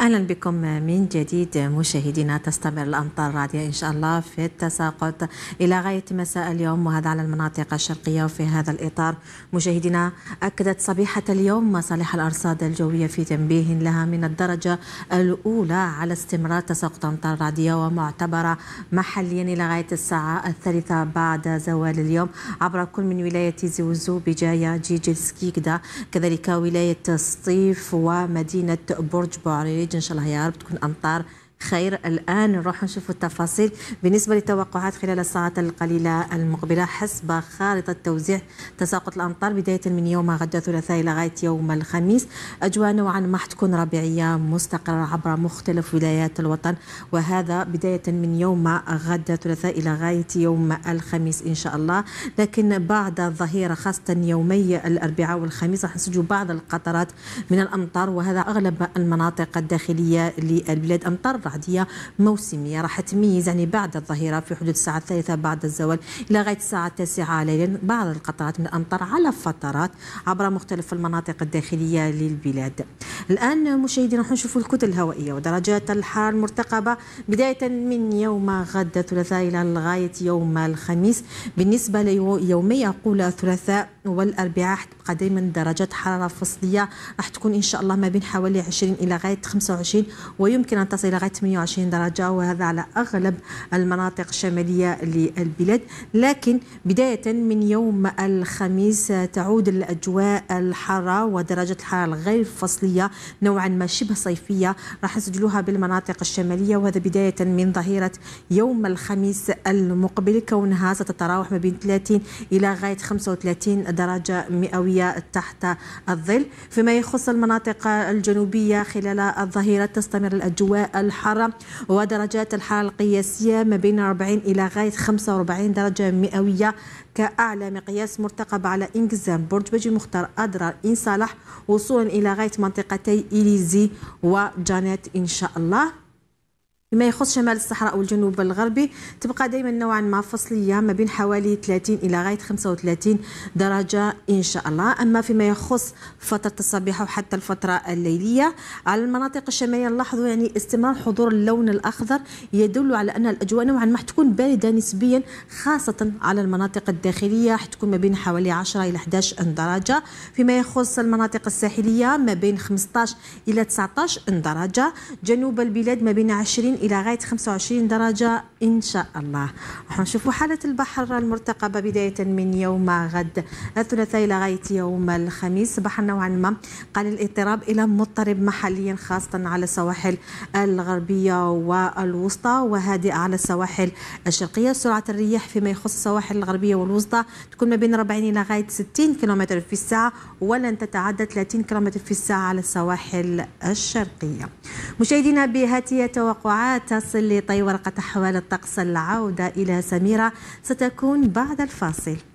اهلا بكم من جديد مشاهدينا تستمر الامطار الرعدية ان شاء الله في التساقط الى غايه مساء اليوم وهذا على المناطق الشرقيه وفي هذا الاطار مشاهدينا اكدت صبيحه اليوم مصالح الارصاد الجويه في تنبيه لها من الدرجه الاولى على استمرار تساقط امطار الرعدية ومعتبره محليا الى غايه الساعه الثالثه بعد زوال اليوم عبر كل من ولايه زوزو بجايه جيجلسكيكدا كذلك ولايه سطيف ومدينه برج بوعري الخليج ان شاء الله يا رب تكون امطار خير الآن نروح نشوف التفاصيل بالنسبة للتوقعات خلال الساعات القليلة المقبلة حسب خارطة توزيع تساقط الأمطار بداية من يوم غدا الثلاثاء لغاية يوم الخميس أجواء نوعا ما حتكون ربيعية مستقرة عبر مختلف ولايات الوطن وهذا بداية من يوم غدا الثلاثاء إلى غاية يوم الخميس إن شاء الله لكن بعد الظهيرة خاصة يومي الأربعاء والخميس راح نسجل بعض القطرات من الأمطار وهذا أغلب المناطق الداخلية للبلاد أمطار رعدية موسمية راح تميز يعني بعد الظهيرة في حدود الساعة الثالثة بعد الزوال إلى غاية الساعة التاسعة ليلا بعض القطرات من الأمطار على فترات عبر مختلف المناطق الداخلية للبلاد الآن مشاهدينا راح نشوفوا الكتل الهوائية ودرجات الحرارة المرتقبة بداية من يوم غد الثلاثاء إلى غاية يوم الخميس بالنسبة ليومي أقول الثلاثاء والأربعاء تبقى دائما درجات حرارة فصلية راح تكون إن شاء الله ما بين حوالي 20 إلى غاية 25 ويمكن أن تصل إلى غاية 120 درجة وهذا على أغلب المناطق الشمالية للبلاد لكن بداية من يوم الخميس تعود الأجواء الحارة ودرجة الحرارة الغير فصلية نوعا ما شبه صيفية راح نسجلوها بالمناطق الشمالية وهذا بداية من ظهيرة يوم الخميس المقبل كونها ستتراوح ما بين 30 إلى غاية 35 درجة مئوية تحت الظل فيما يخص المناطق الجنوبية خلال الظهيرة تستمر الأجواء الحارة الحارة ودرجات الحرارة القياسية ما بين 40 إلى غاية 45 درجة مئوية كأعلى مقياس مرتقب على إنجزام برج بجي المختار أدرار إن صالح وصولا إلى غاية منطقتي إليزي وجانيت إن شاء الله بما يخص شمال الصحراء والجنوب الغربي تبقى دائما نوعا ما فصليه ما بين حوالي 30 الى غايه 35 درجه ان شاء الله اما فيما يخص فتره الصباح وحتى الفتره الليليه على المناطق الشماليه نلاحظوا يعني استمرار حضور اللون الاخضر يدل على ان الاجواء نوعا ما حتكون بارده نسبيا خاصه على المناطق الداخليه حتكون ما بين حوالي 10 الى 11 درجه فيما يخص المناطق الساحليه ما بين 15 الى 19 درجه جنوب البلاد ما بين 20 إلى غاية 25 درجة إن شاء الله راح نشوفوا حالة البحر المرتقبة بداية من يوم غد الثلاثاء إلى غاية يوم الخميس صباحا نوعا ما قال الاضطراب إلى مضطرب محليا خاصة على السواحل الغربية والوسطى وهادئة على السواحل الشرقية سرعة الرياح فيما يخص السواحل الغربية والوسطى تكون ما بين 40 إلى غاية 60 كم في الساعة ولن تتعدى 30 كم في الساعة على السواحل الشرقية مشاهدينا بهذه توقعات تصل لطي ورقة حوالي الطقس العودة إلى سميرة ستكون بعد الفاصل